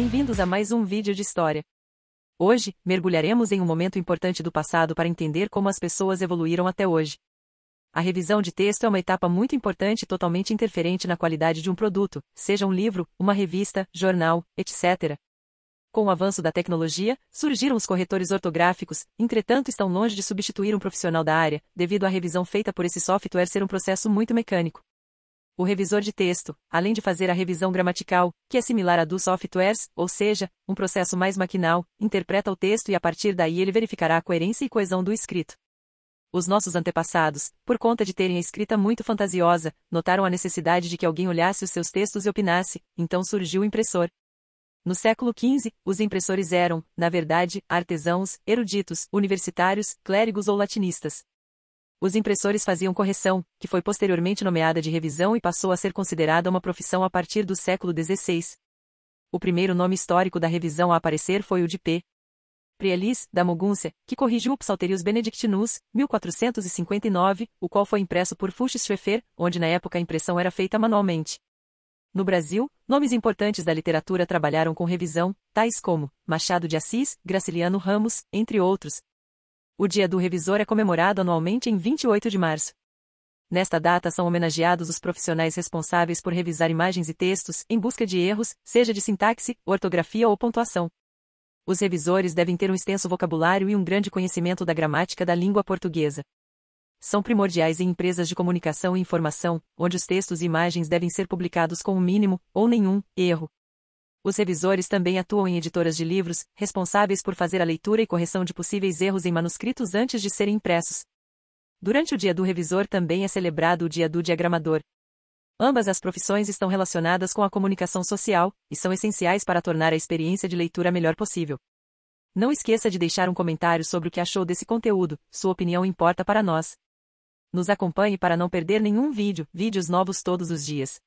Bem-vindos a mais um vídeo de história. Hoje, mergulharemos em um momento importante do passado para entender como as pessoas evoluíram até hoje. A revisão de texto é uma etapa muito importante e totalmente interferente na qualidade de um produto, seja um livro, uma revista, jornal, etc. Com o avanço da tecnologia, surgiram os corretores ortográficos, entretanto estão longe de substituir um profissional da área, devido à revisão feita por esse software ser um processo muito mecânico. O revisor de texto, além de fazer a revisão gramatical, que é similar à dos softwares, ou seja, um processo mais maquinal, interpreta o texto e a partir daí ele verificará a coerência e coesão do escrito. Os nossos antepassados, por conta de terem a escrita muito fantasiosa, notaram a necessidade de que alguém olhasse os seus textos e opinasse, então surgiu o impressor. No século XV, os impressores eram, na verdade, artesãos, eruditos, universitários, clérigos ou latinistas. Os impressores faziam correção, que foi posteriormente nomeada de revisão e passou a ser considerada uma profissão a partir do século XVI. O primeiro nome histórico da revisão a aparecer foi o de P. Prielis, da Mogúncia, que corrigiu o Psalterius Benedictinus, 1459, o qual foi impresso por Fuchs-Scheffer, onde na época a impressão era feita manualmente. No Brasil, nomes importantes da literatura trabalharam com revisão, tais como Machado de Assis, Graciliano Ramos, entre outros, o Dia do Revisor é comemorado anualmente em 28 de março. Nesta data são homenageados os profissionais responsáveis por revisar imagens e textos em busca de erros, seja de sintaxe, ortografia ou pontuação. Os revisores devem ter um extenso vocabulário e um grande conhecimento da gramática da língua portuguesa. São primordiais em empresas de comunicação e informação, onde os textos e imagens devem ser publicados com o um mínimo, ou nenhum, erro, os revisores também atuam em editoras de livros, responsáveis por fazer a leitura e correção de possíveis erros em manuscritos antes de serem impressos. Durante o Dia do Revisor também é celebrado o Dia do Diagramador. Ambas as profissões estão relacionadas com a comunicação social e são essenciais para tornar a experiência de leitura a melhor possível. Não esqueça de deixar um comentário sobre o que achou desse conteúdo, sua opinião importa para nós. Nos acompanhe para não perder nenhum vídeo, vídeos novos todos os dias.